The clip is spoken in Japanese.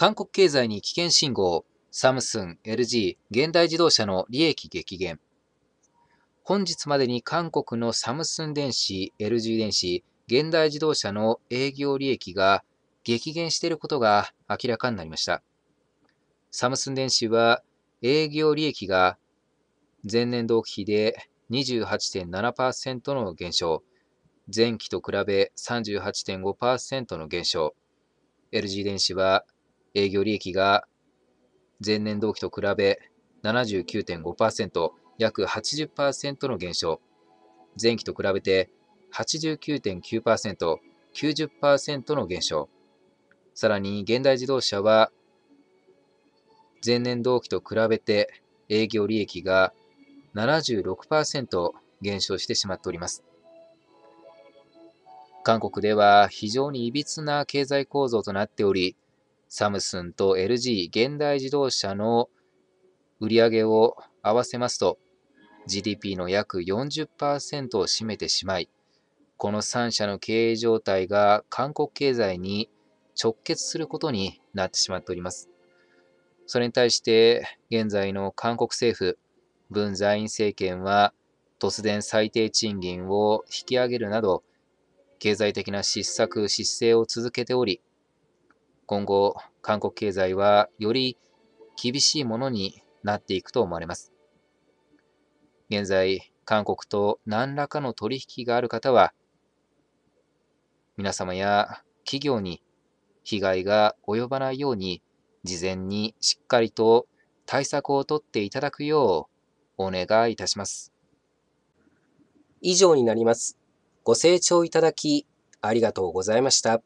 韓国経済に危険信号、サムスン、LG、現代自動車の利益激減。本日までに韓国のサムスン電子、LG 電子、現代自動車の営業利益が激減していることが明らかになりました。サムスン電子は営業利益が前年同期比で28.7%の減少、前期と比べ38.5%の減少、LG 電子は営業利益が前年同期と比べ79.5%、約80%の減少、前期と比べて89.9%、90%の減少、さらに現代自動車は前年同期と比べて営業利益が76%減少してしまっております。韓国では非常にいびつな経済構造となっており、サムスンと LG 現代自動車の売り上げを合わせますと GDP の約40%を占めてしまいこの3社の経営状態が韓国経済に直結することになってしまっておりますそれに対して現在の韓国政府文在寅政権は突然最低賃金を引き上げるなど経済的な失策失勢を続けており今後、韓国経済はより厳しいものになっていくと思われます。現在、韓国と何らかの取引がある方は、皆様や企業に被害が及ばないように、事前にしっかりと対策を取っていただくようお願いいたします。以上になります。ご清聴いただきありがとうございました。